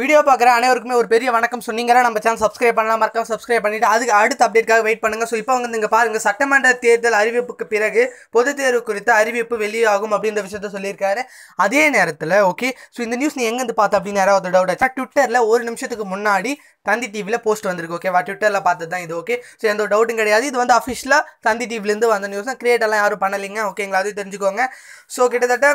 video பார்க்குற அனைவருக்குமே ஒரு பெரிய வணக்கம் சொன்னீங்கன்னா நம்ம சேனல் சப்ஸ்கிரைப் பண்ணலாம் மறக்காம சப்ஸ்கிரைப் பண்ணிவிட்டு அதுக்கு அடுத்த அப்டேட்காக வெயிட் பண்ணுங்க ஸோ இப்போ வந்து நீங்கள் பாருங்கள் சட்டமன்ற தேர்தல் அறிவிப்புக்கு பிறகு பொது தேர்வு குறித்த அறிவிப்பு வெளியாகும் அப்படின்ற விஷயத்த சொல்லியிருக்காரு அதே நேரத்தில் ஓகே ஸோ இந்த நியூஸ் நீ எங்கேருந்து பார்த்தா அப்படின்னு யாராவது டவுட் ஆச்சா ட்விட்டரில் ஒரு நிமிஷத்துக்கு முன்னாடி தந்தி டிவியில் போஸ்ட் வந்திருக்கு ஓகேவா ட்விட்டரில் பார்த்தது தான் இது ஓகே ஸோ எந்த டவுட்டும் கிடையாது இது வந்து அஃபிஷியலாக தந்தி டிவிலேருந்து வந்த நியூஸ் தான் கிரியேட்டெல்லாம் யாரும் பண்ணலைங்க ஓகேங்களா அது தெரிஞ்சுக்கோங்க ஸோ கிட்டத்தட்ட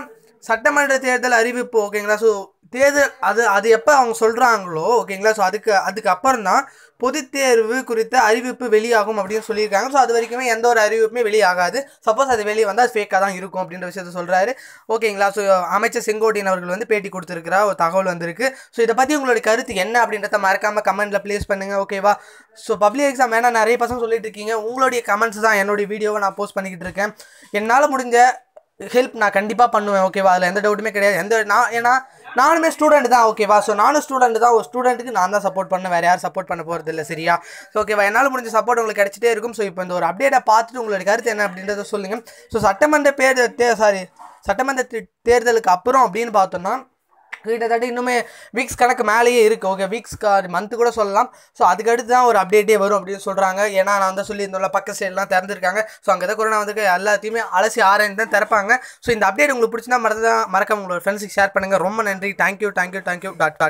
சட்டமன்ற தேர்தல் அறிவிப்பு ஓகேங்களா ஸோ தேர்தல் அது அது எப்போ அவங்க சொல்கிறாங்களோ ஓகேங்களா ஸோ அதுக்கு அதுக்கப்புறம் தான் பொதுத் தேர்வு குறித்த அறிவிப்பு வெளியாகும் அப்படின்னு சொல்லியிருக்காங்க ஸோ அது வரைக்குமே எந்த ஒரு அறிவிப்புமே வெளியாகாது சப்போஸ் அது வெளியே வந்தால் ஃபேக்காக தான் இருக்கும் அப்படின்ற விஷயத்த சொல்கிறாரு ஓகேங்களா ஸோ அமைச்சர் செங்கோட்டையன் அவர்கள் வந்து பேட்டி கொடுத்துருக்கிற ஒரு தகவல் வந்திருக்கு ஸோ இதை பற்றி உங்களுடைய கருத்து என்ன அப்படின்றத மறக்காமல் கமெண்ட்டில் ப்ளேஸ் பண்ணுங்கள் ஓகேவா ஸோ பப்ளிக் எக்ஸாம் வேணால் நிறைய பசங்க சொல்லிட்டு இருக்கீங்க உங்களுடைய கமெண்ட்ஸ் தான் என்னுடைய வீடியோவை நான் போஸ்ட் பண்ணிக்கிட்டு இருக்கேன் என்னால் முடிஞ்ச ஹெல்ப் நான் கண்டிப்பாக பண்ணுவேன் ஓகேவா அதில் எந்த டவுட்டுமே கிடையாது எந்த நான் ஏன்னா நானுமே ஸ்டூடெண்ட் தான் ஓகேவா ஸோ நானும் ஸ்டூடெண்ட் தான் ஒரு ஸ்டூடெண்ட்டுக்கு நான் தான் சப்போர்ட் பண்ண வேறு யாரும் சப்போர்ட் பண்ண போகிறது இல்லை சரியா ஸோ ஓகேவா என்னால் முடிஞ்ச சப்போர்ட் உங்களுக்கு கிடச்சிட்டே இருக்கும் ஸோ இப்போ இந்த ஒரு அப்டேட்டை பார்த்துட்டு உங்களுடைய கருத்து என்ன அப்படின்றத சொல்லுங்கள் ஸோ சட்டமன்ற பேர் சாரி சட்டமன்ற தேர்தலுக்கு அப்புறம் அப்படின்னு பார்த்தோம்னா கிட்டத்தட்ட இன்னுமே வீக்ஸ் கணக்கு மேலேயே இருக்குது ஓகே வீக்ஸ் மந்த்து கூட சொல்லலாம் ஸோ அதுக்கடுத்து தான் ஒரு அப்டேட்டே வரும் அப்படின்னு சொல்கிறாங்க ஏன்னா நான் வந்து சொல்லியிருந்தோம்ல பக்க சைட்லாம் திறந்துருக்காங்க ஸோ அங்கே தான் கொரோனா வந்து எல்லாத்தையுமே அலசி ஆராய்ந்து தான் திறப்பாங்க ஸோ இந்த அப்டேட் உங்களுக்கு பிடிச்சினா மறந்து மறக்க உங்களோட ஃப்ரெண்ட்ஸுக்கு ஷேர் பண்ணுங்கள் ரொம்ப நன்றி தேங்க்யூ தேங்க்யூ தேங்க்யூ டாட்